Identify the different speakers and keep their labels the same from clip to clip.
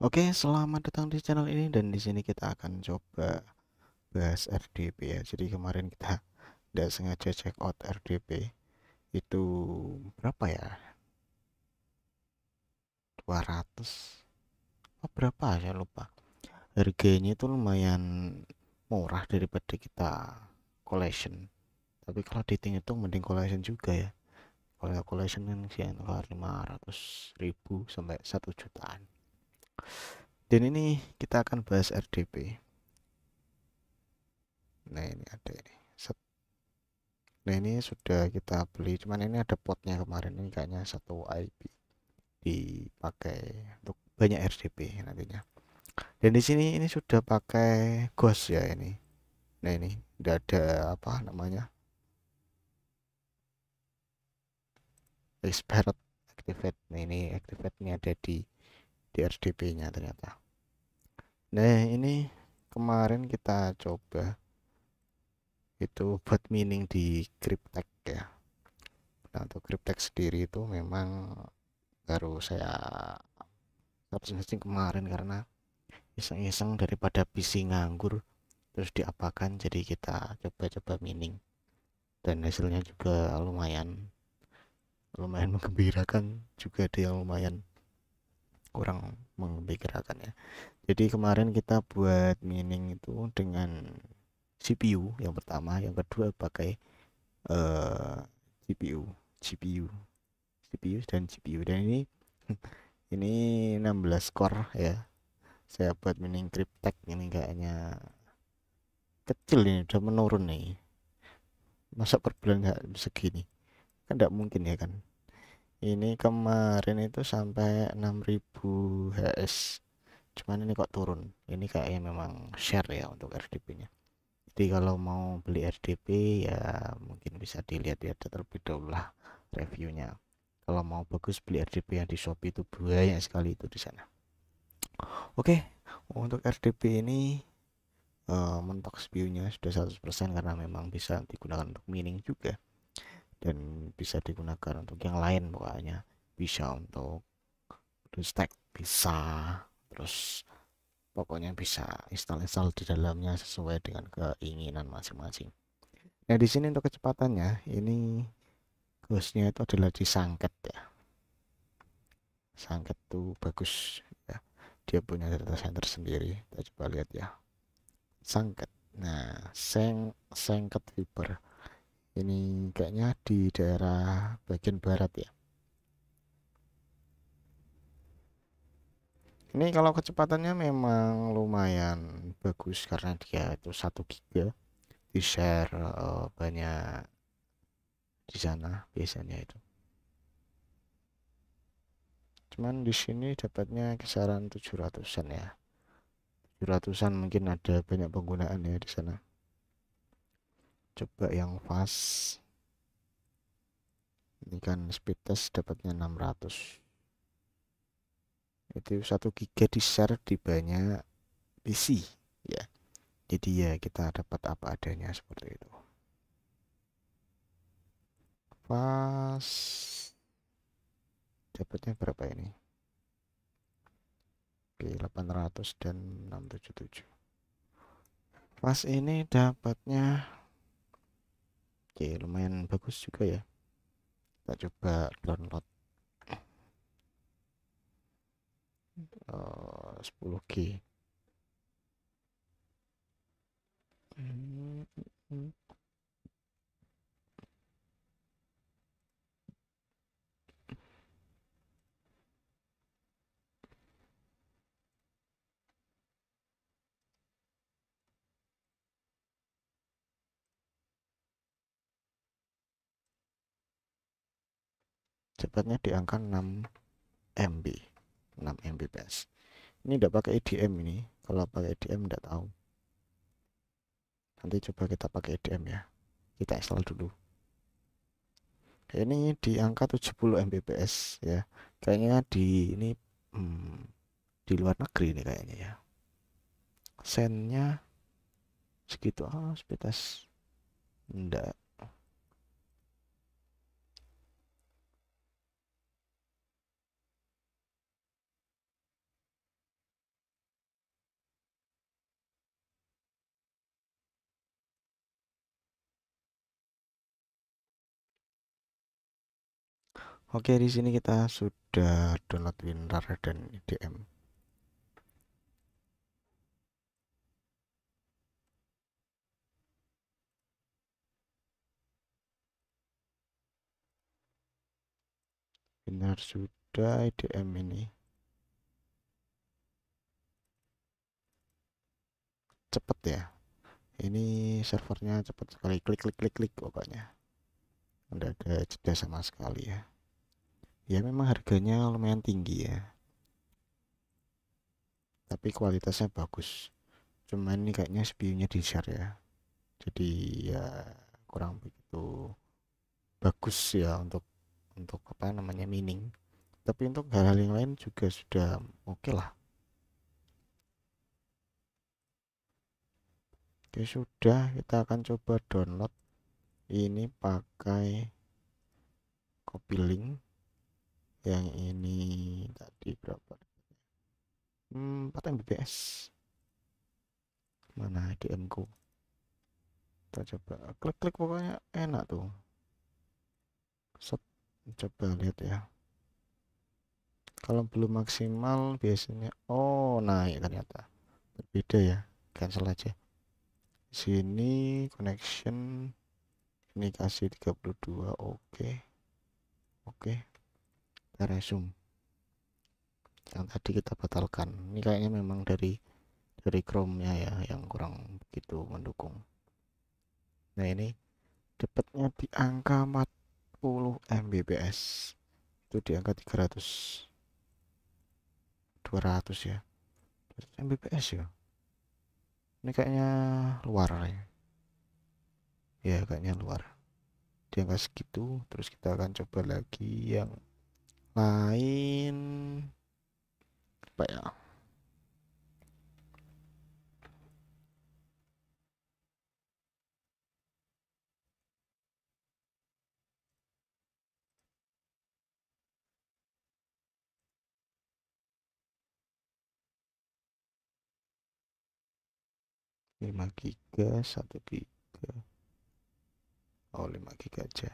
Speaker 1: Oke, selamat datang di channel ini dan di sini kita akan coba bahas RDP ya. Jadi kemarin kita tidak sengaja check out RDP itu berapa ya? 200 oh, berapa saya lupa. Harganya itu lumayan murah daripada kita collection. Tapi kalau dihitung itu mending collection juga ya. Kalau collection kan sih 500 ribu sampai 1 jutaan dan ini kita akan bahas RDP nah ini ada ini Set. nah ini sudah kita beli cuman ini ada potnya kemarin ini kayaknya satu IP dipakai untuk banyak RDP nantinya dan di sini ini sudah pakai ghost ya ini nah ini udah ada apa namanya expert activate nah ini activate ini ada di di RDP nya ternyata nah ini kemarin kita coba itu buat mining di cryptek ya nah untuk cryptek sendiri itu memang baru saya searching kemarin karena iseng-iseng daripada PC nganggur terus diapakan jadi kita coba-coba mining dan hasilnya juga lumayan lumayan menggembirakan juga dia lumayan kurang memperkirakan ya jadi kemarin kita buat mining itu dengan CPU yang pertama yang kedua pakai uh, eh, GPU GPU CPU dan GPU dan ini ini 16 core ya saya buat mining cryptek ini kayaknya kecil ini udah menurun nih masa per bulan segini kan tidak mungkin ya kan ini kemarin itu sampai 6000 HS cuman ini kok turun ini kayaknya memang share ya untuk RDP nya jadi kalau mau beli RDP ya mungkin bisa dilihat-lihat terlebih dahulu lah reviewnya kalau mau bagus beli RDP yang di Shopee itu banyak sekali itu di sana oke untuk RDP ini uh, mentok spionnya sudah 100% karena memang bisa digunakan untuk mining juga dan bisa digunakan untuk yang lain pokoknya bisa untuk stack bisa terus pokoknya bisa install-install di dalamnya sesuai dengan keinginan masing-masing nah di sini untuk kecepatannya ini hostnya itu adalah di sangket ya sangket tuh bagus ya dia punya data center sendiri kita coba lihat ya sangket nah seng sangket fiber ini kayaknya di daerah bagian barat ya ini kalau kecepatannya memang lumayan bagus karena dia itu satu giga di share eh, banyak di sana biasanya itu cuman di sini dapatnya kisaran 700-an ya 700-an mungkin ada banyak penggunaan ya di sana coba yang fast ini kan speed test dapatnya 600 itu satu giga di share di banyak PC ya jadi ya kita dapat apa adanya seperti itu fast dapatnya berapa ini Oke 800 dan 677 pas ini dapatnya oke lumayan bagus juga ya kita coba download hmm. uh, 10G cepatnya di angka 6 MB 6 Mbps ini tidak pakai EDM ini kalau pakai EDM tidak tahu nanti coba kita pakai EDM ya kita install dulu ini di angka 70 Mbps ya kayaknya di ini hmm, di luar negeri ini kayaknya ya sendnya segitu ah oh, sebatas enggak Oke, di sini kita sudah download WinRAR dan IDM. WinRAR sudah, IDM ini. Cepet ya. Ini servernya cepat sekali klik klik klik klik pokoknya. Enggak ada jeda sama sekali ya ya memang harganya lumayan tinggi ya tapi kualitasnya bagus cuman ini kayaknya spionya di share ya jadi ya kurang begitu bagus ya untuk untuk apa namanya mining tapi untuk hal-hal yang lain juga sudah oke okay lah Oke sudah kita akan coba download ini pakai copy link yang ini tadi berapa hmm, 4 mbps mana DM ku kita coba klik-klik pokoknya enak tuh Set. coba lihat ya kalau belum maksimal biasanya oh naik ternyata berbeda ya cancel aja sini connection ini kasih 32 oke okay. oke okay kita resume yang tadi kita batalkan ini kayaknya memang dari dari Chrome nya ya yang kurang begitu mendukung nah ini dapatnya di angka 40 Mbps itu di angka 300 200 ya 200 Mbps ya ini kayaknya luar ya ya kayaknya luar dia angka segitu terus kita akan coba lagi yang lain apa ya lima giga satu giga oh lima giga aja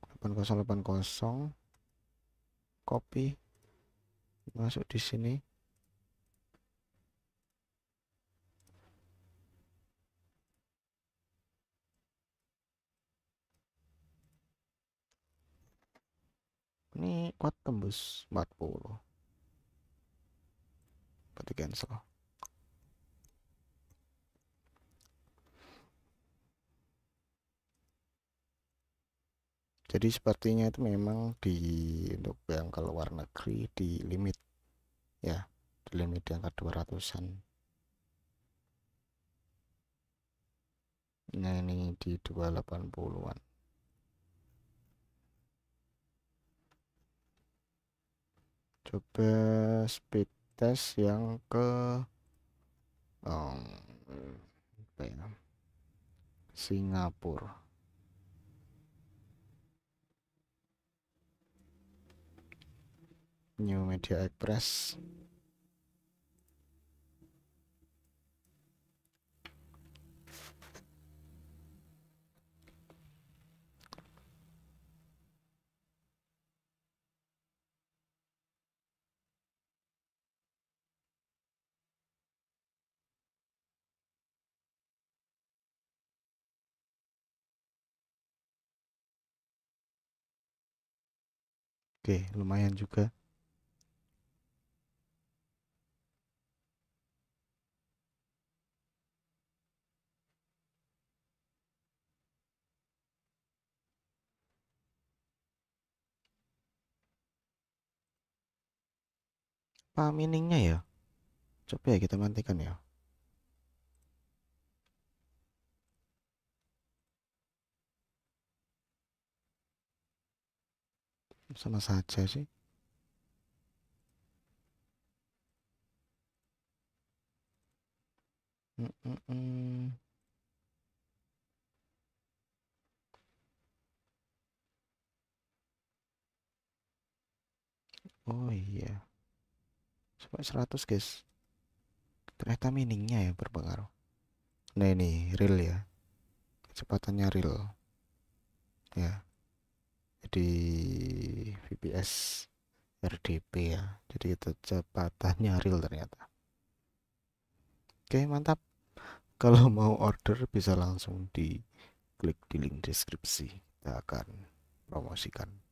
Speaker 1: delapan delapan kosong kosong copy masuk di sini ini kuat tembus 40 berarti cancel jadi sepertinya itu memang di untuk yang ke luar negeri di limit ya di limit yang angka 200an nah ini di 280an coba speed test yang ke um, apa ya Singapura New Media Express Oke, lumayan juga. apa meaningnya ya coba ya kita mantikan ya sama saja sih mm -mm Oh iya sampai 100 guys ternyata miningnya ya berpengaruh nah ini real ya kecepatannya real ya jadi VPS RDP ya jadi kecepatannya real ternyata oke mantap kalau mau order bisa langsung di klik di link deskripsi kita akan promosikan